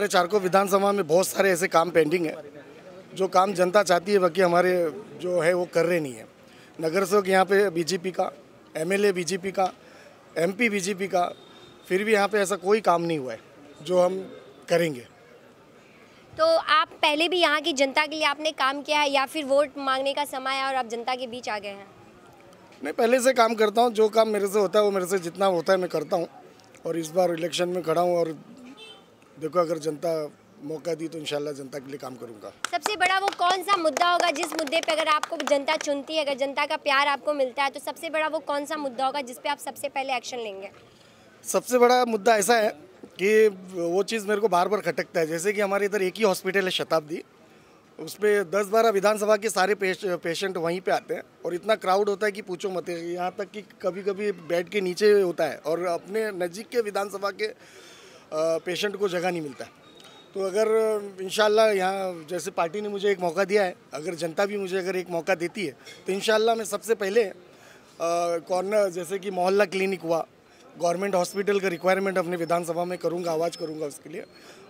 हमारे चारको विधानसभा में बहुत सारे ऐसे काम पेंडिंग है जो काम जनता चाहती है बाकी हमारे जो है वो कर रहे नहीं है नगर सेवक यहाँ पे बीजेपी का एमएलए बीजेपी का एमपी बीजेपी का फिर भी यहाँ पे ऐसा कोई काम नहीं हुआ है जो हम करेंगे तो आप पहले भी यहाँ की जनता के लिए आपने काम किया है या फिर वोट मांगने का समय है और आप जनता के बीच आ गए हैं मैं पहले से काम करता हूँ जो काम मेरे से होता है वो मेरे से जितना होता है मैं करता हूँ और इस बार इलेक्शन में खड़ा हूँ और देखो अगर जनता मौका दी तो इनशाला जनता के लिए काम करूंगा सबसे बड़ा वो कौन सा मुद्दा होगा जिस मुद्दे पे अगर आपको जनता चुनती है अगर जनता का प्यार आपको मिलता है तो सबसे बड़ा वो कौन सा मुद्दा होगा जिस पे आप सबसे पहले एक्शन लेंगे सबसे बड़ा मुद्दा ऐसा है कि वो चीज़ मेरे को बार बार खटकता है जैसे कि हमारे इधर एक ही हॉस्पिटल है शताब्दी उस पर दस बारह विधानसभा के सारे पेशेंट वहीं पर आते हैं और इतना क्राउड होता है कि पूछो मत यहाँ तक कि कभी कभी बेड के नीचे होता है और अपने नज़दीक के विधानसभा के पेशेंट को जगह नहीं मिलता तो अगर इन यहाँ जैसे पार्टी ने मुझे एक मौका दिया है अगर जनता भी मुझे अगर एक मौका देती है तो इन मैं सबसे पहले कॉर्नर जैसे कि मोहल्ला क्लिनिक हुआ गवर्नमेंट हॉस्पिटल का रिक्वायरमेंट अपने विधानसभा में करूंगा आवाज़ करूंगा उसके लिए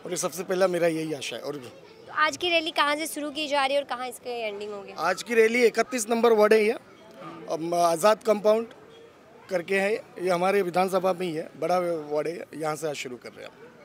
और ये सबसे पहला मेरा यही आशा है और भी तो आज की रैली कहाँ से शुरू की जा रही है और कहाँ इसके एंडिंग होगी आज की रैली इकतीस नंबर वार्ड है यह आज़ाद कंपाउंड करके है ये हमारे विधानसभा में ही है बड़ा वार्ड है यहाँ से आज शुरू कर रहे हैं